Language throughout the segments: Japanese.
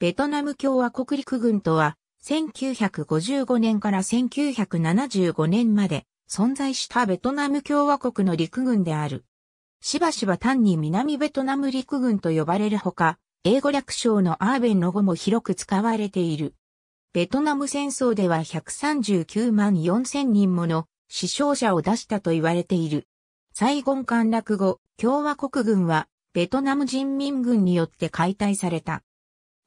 ベトナム共和国陸軍とは、1955年から1975年まで存在したベトナム共和国の陸軍である。しばしば単に南ベトナム陸軍と呼ばれるほか、英語略称のアーベンの語も広く使われている。ベトナム戦争では139万4000人もの死傷者を出したと言われている。最イ陥落後、共和国軍はベトナム人民軍によって解体された。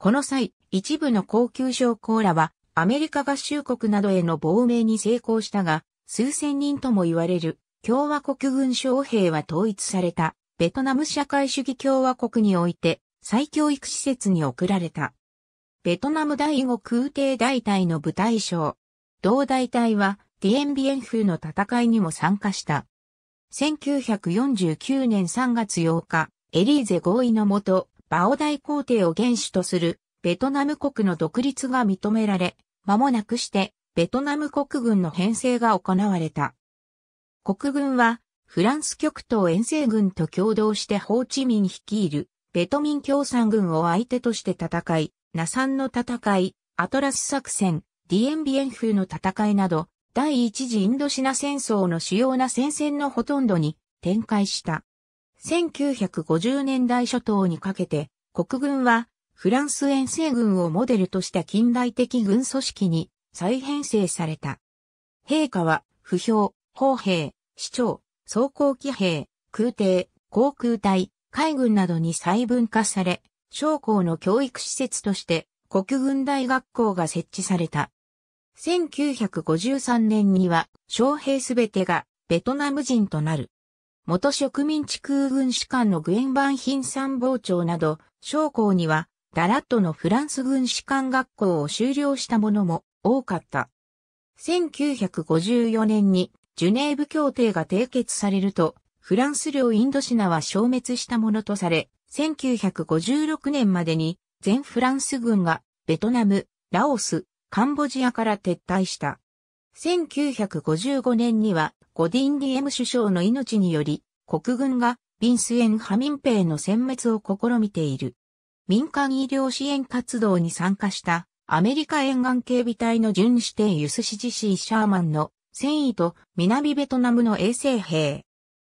この際、一部の高級将校らは、アメリカ合衆国などへの亡命に成功したが、数千人とも言われる共和国軍将兵は統一されたベトナム社会主義共和国において再教育施設に送られた。ベトナム第5空挺大隊の部隊長。同大隊はディエンビエン風の戦いにも参加した。1949年3月8日、エリーゼ合意のもと、バオ大皇帝を元首とするベトナム国の独立が認められ、間もなくしてベトナム国軍の編成が行われた。国軍はフランス極東遠征軍と共同してホーチミン率いるベトミン共産軍を相手として戦い、ナサンの戦い、アトラス作戦、ディエンビエン風の戦いなど、第一次インドシナ戦争の主要な戦線のほとんどに展開した。1950年代初頭にかけて、国軍はフランス遠征軍をモデルとした近代的軍組織に再編成された。陛下は、不評、砲兵、市長、装甲機兵、空挺、航空隊、海軍などに細分化され、将校の教育施設として国軍大学校が設置された。1953年には、将兵すべてがベトナム人となる。元植民地空軍士官のグエン・バンヒン参謀長など、将校には、ダラットのフランス軍士官学校を修了した者も多かった。1954年にジュネーブ協定が締結されると、フランス領インドシナは消滅したものとされ、1956年までに全フランス軍がベトナム、ラオス、カンボジアから撤退した。1955年にはゴディン・ディエム首相の命により、国軍がビンスエン・ハミンペイの殲滅を試みている。民間医療支援活動に参加したアメリカ沿岸警備隊の巡視艇ユスシジシー・シャーマンの戦意と南ベトナムの衛生兵。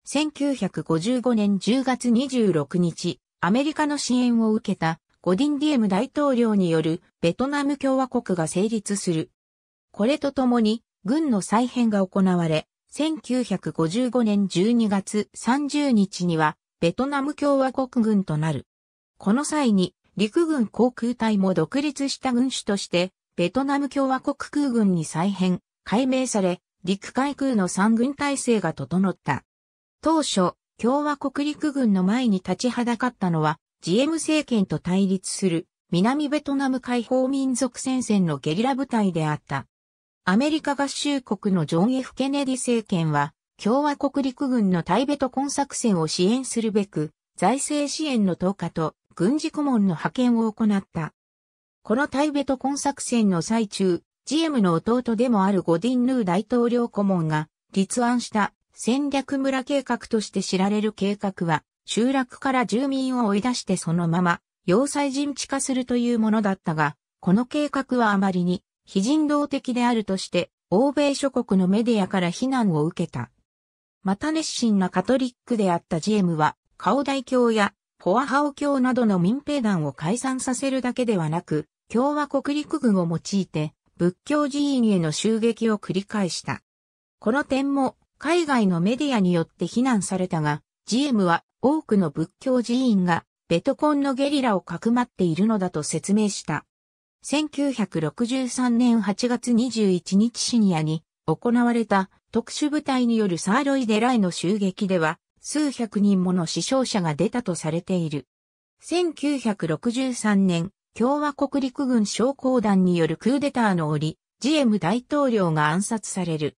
1955年10月26日、アメリカの支援を受けたゴディンディエム大統領によるベトナム共和国が成立する。これとともに軍の再編が行われ、1955年12月30日には、ベトナム共和国軍となる。この際に、陸軍航空隊も独立した軍種として、ベトナム共和国空軍に再編、改名され、陸海空の三軍体制が整った。当初、共和国陸軍の前に立ちはだかったのは、ジエム政権と対立する南ベトナム解放民族戦線のゲリラ部隊であった。アメリカ合衆国のジョン・ F・ ケネディ政権は、共和国陸軍の対ベトコン作戦を支援するべく、財政支援の投下と軍事顧問の派遣を行った。この対ベトコン作戦の最中、GM の弟でもあるゴディン・ヌー大統領顧問が立案した戦略村計画として知られる計画は、集落から住民を追い出してそのまま、要塞陣地化するというものだったが、この計画はあまりに非人道的であるとして、欧米諸国のメディアから非難を受けた。また熱心なカトリックであったジェームは、カオダイ教やポアハオ教などの民兵団を解散させるだけではなく、共和国陸軍を用いて、仏教寺院への襲撃を繰り返した。この点も、海外のメディアによって非難されたが、ジエムは多くの仏教寺院がベトコンのゲリラをかくまっているのだと説明した。1963年8月21日深夜に行われた特殊部隊によるサーロイデライの襲撃では数百人もの死傷者が出たとされている。1963年、共和国陸軍将校団によるクーデターの折、ジエム大統領が暗殺される。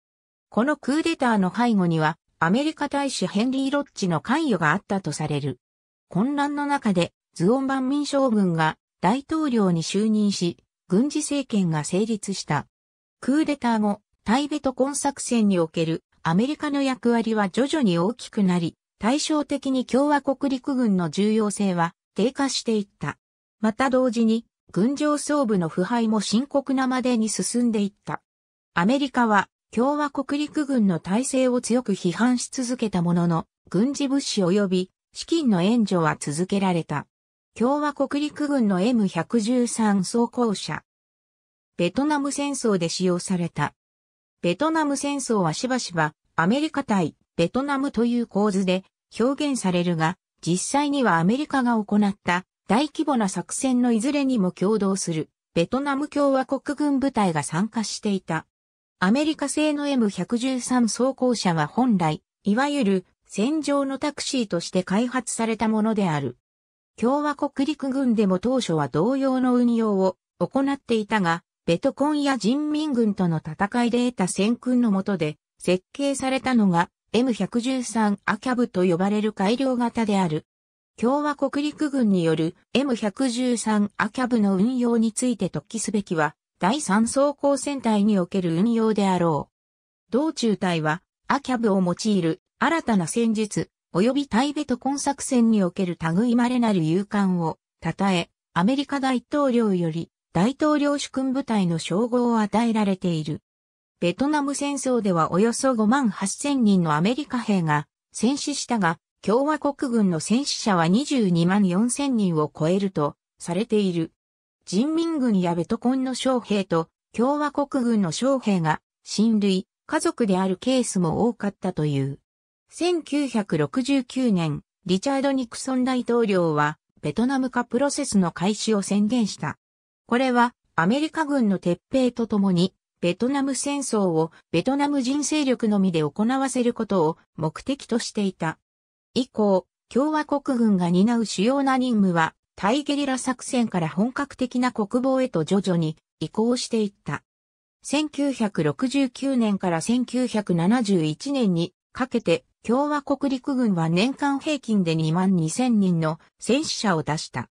このクーデターの背後には、アメリカ大使ヘンリー・ロッチの関与があったとされる。混乱の中で、ズオン万民将軍が大統領に就任し、軍事政権が成立した。クーデター後、対ベトコン作戦におけるアメリカの役割は徐々に大きくなり、対照的に共和国陸軍の重要性は低下していった。また同時に、軍上層部の腐敗も深刻なまでに進んでいった。アメリカは共和国陸軍の体制を強く批判し続けたものの、軍事物資及び資金の援助は続けられた。共和国陸軍の M113 装甲車。ベトナム戦争で使用された。ベトナム戦争はしばしばアメリカ対ベトナムという構図で表現されるが、実際にはアメリカが行った大規模な作戦のいずれにも共同するベトナム共和国軍部隊が参加していた。アメリカ製の M113 装甲車は本来、いわゆる戦場のタクシーとして開発されたものである。共和国陸軍でも当初は同様の運用を行っていたが、ベトコンや人民軍との戦いで得た戦訓の下で設計されたのが M113 アキャブと呼ばれる改良型である。共和国陸軍による M113 アキャブの運用について突起すべきは第三装甲戦隊における運用であろう。同中隊はアキャブを用いる新たな戦術、及び対ベトコン作戦における類まれなる勇敢を、称え、アメリカ大統領より大統領主君部隊の称号を与えられている。ベトナム戦争ではおよそ5万8000人のアメリカ兵が戦死したが、共和国軍の戦死者は22万4000人を超えるとされている。人民軍やベトコンの将兵と共和国軍の将兵が親類、家族であるケースも多かったという。1969年、リチャード・ニクソン大統領は、ベトナム化プロセスの開始を宣言した。これは、アメリカ軍の撤兵とともに、ベトナム戦争をベトナム人勢力のみで行わせることを目的としていた。以降、共和国軍が担う主要な任務は、タイゲリラ作戦から本格的な国防へと徐々に移行していった。1969年から1971年にかけて共和国陸軍は年間平均で2万2000人の戦死者を出した。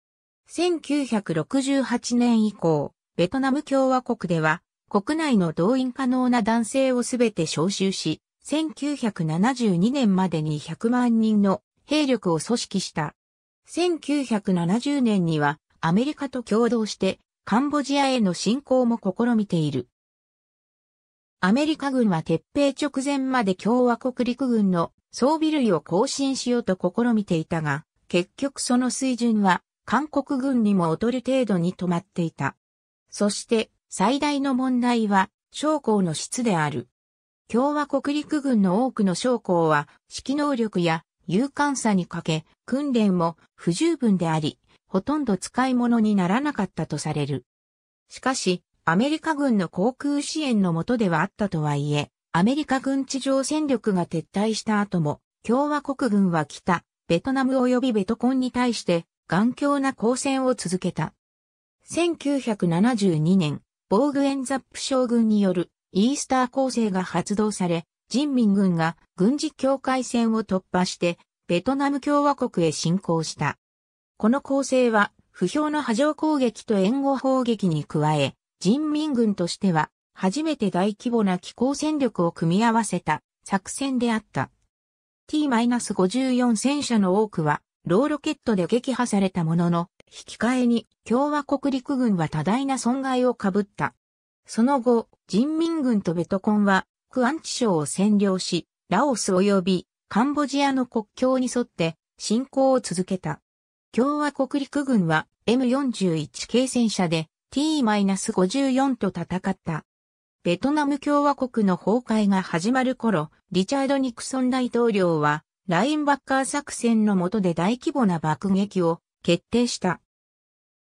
1968年以降、ベトナム共和国では、国内の動員可能な男性をすべて招集し、1972年までに100万人の兵力を組織した。1970年にはアメリカと共同してカンボジアへの侵攻も試みている。アメリカ軍は撤兵直前まで共和国陸軍の装備類を更新しようと試みていたが、結局その水準は韓国軍にも劣る程度に止まっていた。そして最大の問題は将校の質である。共和国陸軍の多くの将校は指揮能力や勇敢さにかけ訓練も不十分であり、ほとんど使い物にならなかったとされる。しかし、アメリカ軍の航空支援の下ではあったとはいえ、アメリカ軍地上戦力が撤退した後も、共和国軍は北、ベトナム及びベトコンに対して、頑強な抗戦を続けた。1972年、ボーグ・エン・ザップ将軍によるイースター攻勢が発動され、人民軍が軍事境界線を突破して、ベトナム共和国へ侵攻した。この攻勢は、不評の波状攻撃と援護砲撃に加え、人民軍としては、初めて大規模な気候戦力を組み合わせた作戦であった。T-54 戦車の多くは、ローロケットで撃破されたものの、引き換えに共和国陸軍は多大な損害を被った。その後、人民軍とベトコンは、クアンチ省を占領し、ラオス及びカンボジアの国境に沿って侵攻を続けた。共和国陸軍は M41 系戦車で T-54 と戦った。ベトナム共和国の崩壊が始まる頃、リチャード・ニクソン大統領は、ラインバッカー作戦の下で大規模な爆撃を決定した。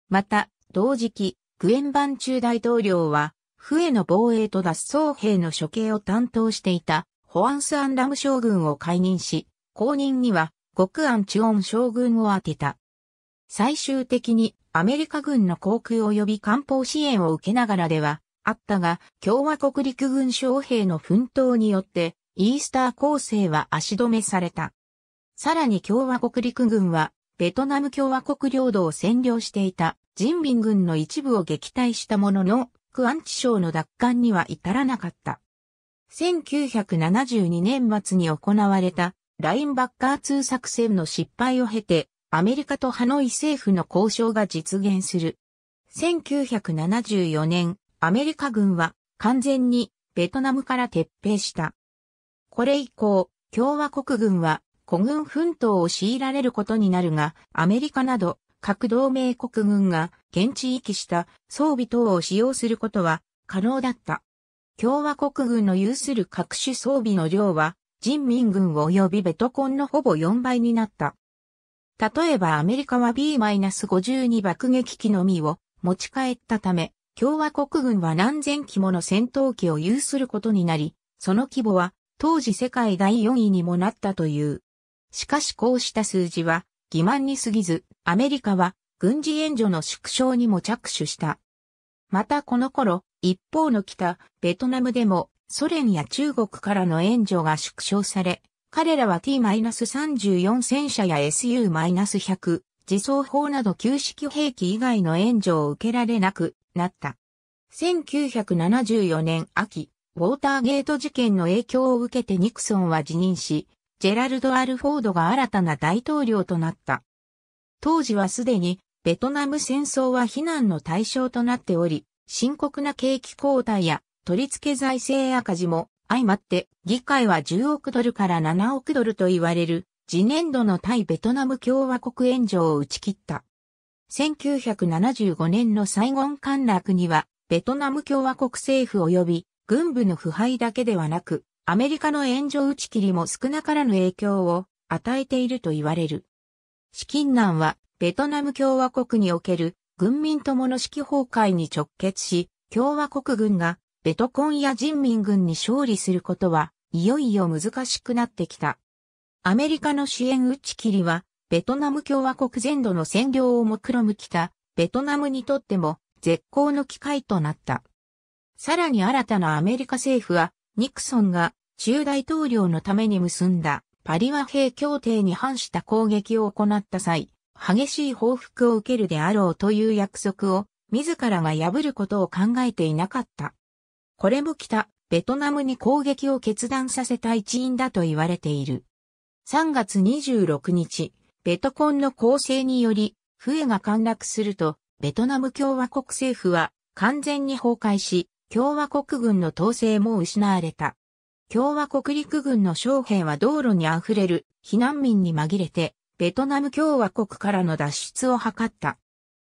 また、同時期、グエン・バン中大統領は、笛の防衛と脱走兵の処刑を担当していた、ホアンス・アンラム将軍を解任し、後任には、極安・チオン将軍を当てた。最終的に、アメリカ軍の航空及び艦砲支援を受けながらでは、あったが、共和国陸軍将兵の奮闘によって、イースター攻勢は足止めされた。さらに共和国陸軍は、ベトナム共和国領土を占領していた人民軍の一部を撃退したものの、クアンチ省の奪還には至らなかった。1972年末に行われたラインバッカー2作戦の失敗を経て、アメリカとハノイ政府の交渉が実現する。1974年、アメリカ軍は完全にベトナムから撤兵した。これ以降、共和国軍は孤軍奮闘を強いられることになるが、アメリカなど各同盟国軍が現地域した装備等を使用することは可能だった。共和国軍の有する各種装備の量は人民軍及びベトコンのほぼ4倍になった。例えばアメリカは B-52 爆撃機のみを持ち帰ったため、共和国軍は何千機もの戦闘機を有することになり、その規模は当時世界第4位にもなったという。しかしこうした数字は欺瞞に過ぎず、アメリカは軍事援助の縮小にも着手した。またこの頃、一方の北、ベトナムでもソ連や中国からの援助が縮小され、彼らは T-34 戦車や SU-100、自走砲など旧式兵器以外の援助を受けられなくなった。1974年秋、ウォーターゲート事件の影響を受けてニクソンは辞任し、ジェラルド・アルフォードが新たな大統領となった。当時はすでに、ベトナム戦争は非難の対象となっており、深刻な景気後退や取り付け財政赤字も相まって、議会は10億ドルから7億ドルと言われる、次年度の対ベトナム共和国援助を打ち切った。1975年のサイゴン陥落には、ベトナム共和国政府及び軍部の腐敗だけではなく、アメリカの援助打ち切りも少なからぬ影響を与えていると言われる。資金難は、ベトナム共和国における軍民共の指揮崩壊に直結し、共和国軍がベトコンや人民軍に勝利することは、いよいよ難しくなってきた。アメリカの支援打ち切りは、ベトナム共和国全土の占領を目論むきた、ベトナムにとっても絶好の機会となった。さらに新たなアメリカ政府は、ニクソンが中大統領のために結んだパリ和平協定に反した攻撃を行った際、激しい報復を受けるであろうという約束を自らが破ることを考えていなかった。これも北、ベトナムに攻撃を決断させた一因だと言われている。3月26日、ベトコンの攻勢により、笛が陥落すると、ベトナム共和国政府は完全に崩壊し、共和国軍の統制も失われた。共和国陸軍の将兵は道路に溢れる避難民に紛れて、ベトナム共和国からの脱出を図った。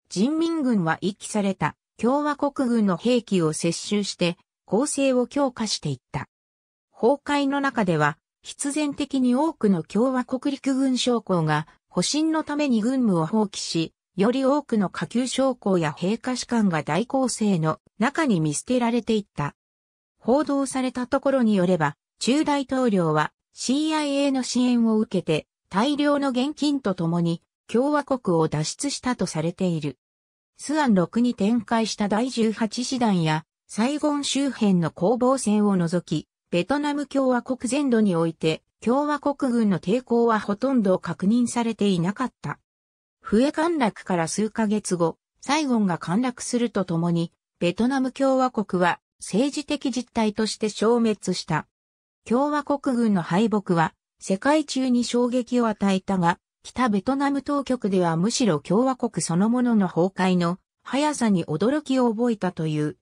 人民軍は遺棄された共和国軍の兵器を接収して構成を強化していった。崩壊の中では、必然的に多くの共和国陸軍将校が、保身のために軍務を放棄し、より多くの下級将校や兵科士官が大構成の中に見捨てられていった。報道されたところによれば、中大統領は CIA の支援を受けて大量の現金とともに共和国を脱出したとされている。スアン6に展開した第18師団やサイゴン周辺の攻防戦を除き、ベトナム共和国全土において、共和国軍の抵抗はほとんど確認されていなかった。笛陥落から数ヶ月後、サイゴンが陥落するとともに、ベトナム共和国は政治的実態として消滅した。共和国軍の敗北は世界中に衝撃を与えたが、北ベトナム当局ではむしろ共和国そのものの崩壊の速さに驚きを覚えたという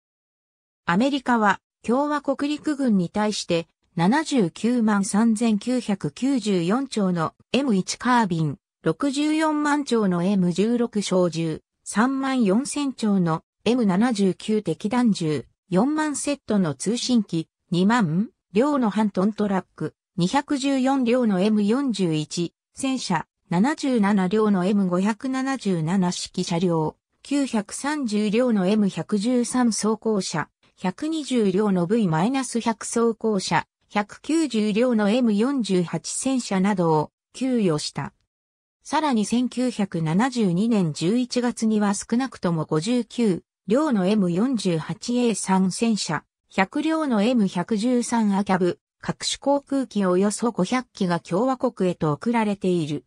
アメリカは共和国陸軍に対して79万3994丁の M1 カービン、64万丁の M16 小銃、3万4000丁の M79 敵弾銃、4万セットの通信機、2万両の半トントラック、214両の M41 戦車、77両の M577 式車両、930両の M113 装甲車、120両の V-100 装甲車、190両の M48 戦車などを給与した。さらに1972年11月には少なくとも59両の M48A3 戦車、100両の M113 アキャブ、各種航空機およそ500機が共和国へと送られている。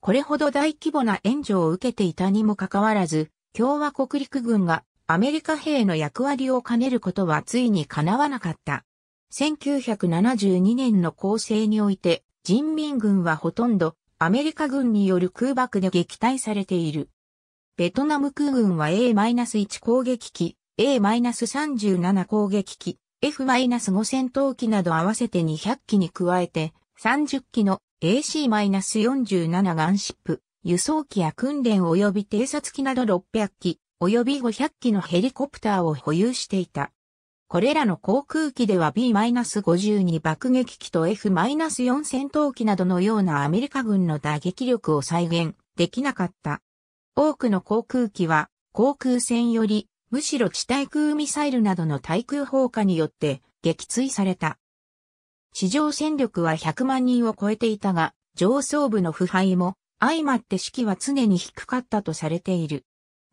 これほど大規模な援助を受けていたにもかかわらず、共和国陸軍がアメリカ兵の役割を兼ねることはついに叶わなかった。1972年の構成において、人民軍はほとんどアメリカ軍による空爆で撃退されている。ベトナム空軍は A-1 攻撃機、A-37 攻撃機、F-5 戦闘機など合わせて200機に加えて、30機の AC-47 ガンシップ、輸送機や訓練及び偵察機など600機、及び500機のヘリコプターを保有していた。これらの航空機では B-52 爆撃機と F-4 戦闘機などのようなアメリカ軍の打撃力を再現できなかった。多くの航空機は航空戦よりむしろ地対空ミサイルなどの対空砲火によって撃墜された。地上戦力は100万人を超えていたが、上層部の腐敗も相まって士気は常に低かったとされている。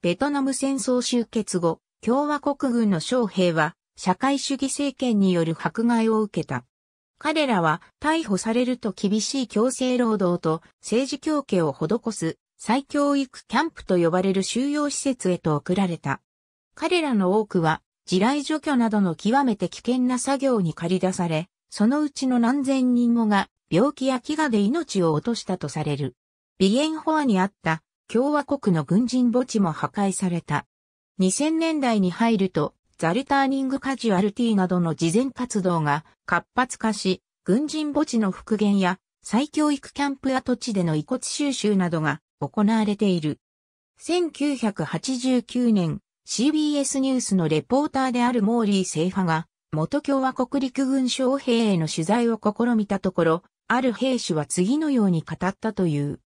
ベトナム戦争終結後、共和国軍の将兵は、社会主義政権による迫害を受けた。彼らは逮捕されると厳しい強制労働と政治協計を施す再教育キャンプと呼ばれる収容施設へと送られた。彼らの多くは地雷除去などの極めて危険な作業に駆り出され、そのうちの何千人もが病気や飢餓で命を落としたとされる。ビエンホアにあった共和国の軍人墓地も破壊された。2000年代に入ると、ザルターニングカジュアルティなどの事前活動が活発化し、軍人墓地の復元や再教育キャンプ跡地での遺骨収集などが行われている。1989年、CBS ニュースのレポーターであるモーリー政派が、元共和国陸軍将兵への取材を試みたところ、ある兵士は次のように語ったという。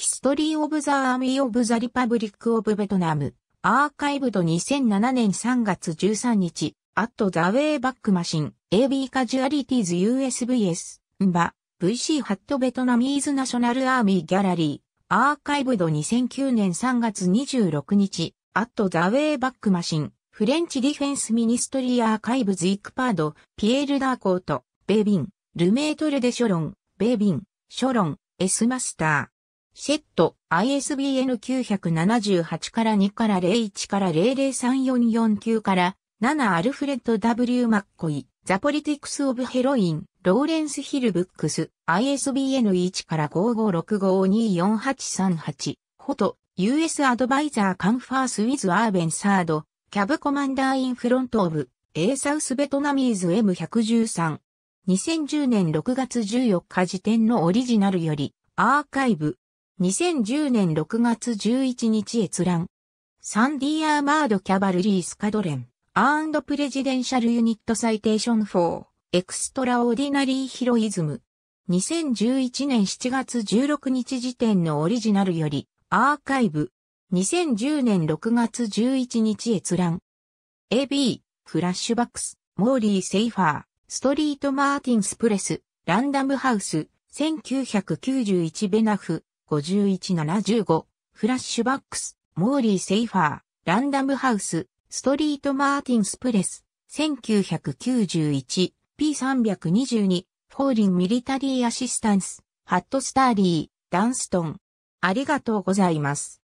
History of the Army of the Republic of Vietnam アーカイブド2007年3月13日 At the Way Back Machine AB Casualties USVS バ VC ハットベトナミーズナショナルアーミーギャラリーアーカイブド2009年3月26日 At the Way Back Machine フレンチディフェンスミニストリーアーカイブズイクパードピエール・ダーコートベビンルメートル・デ・ショロンベビンショロンエスマスターセット ISBN 978から2から01から003449から7アルフレッド W マッコイ、ザポリティクスオブヘロイン、ローレンスヒルブックス、ISBN 1から55652488フォト、US アドバイザーカンファースウィズアーベンサード、キャブコマンダーインフロントオブ、A サウスベトナミーズ M113。2010年6月14日時点のオリジナルより、アーカイブ、2010年6月11日閲覧。サンディアーマードキャバルリースカドレン、アーンドプレジデンシャルユニットサイテーション4、エクストラオーディナリーヒロイズム。2011年7月16日時点のオリジナルより、アーカイブ。2010年6月11日閲覧。AB、フラッシュバックス、モーリー・セイファー、ストリート・マーティンス・プレス、ランダムハウス、1991ベナフ、5 1 7 5フラッシュバックス、モーリー・セイファー、ランダムハウス、ストリート・マーティンス・プレス、1991、P322、フォーリン・ミリタリー・アシスタンス、ハット・スターリー、ダンストン。ありがとうございます。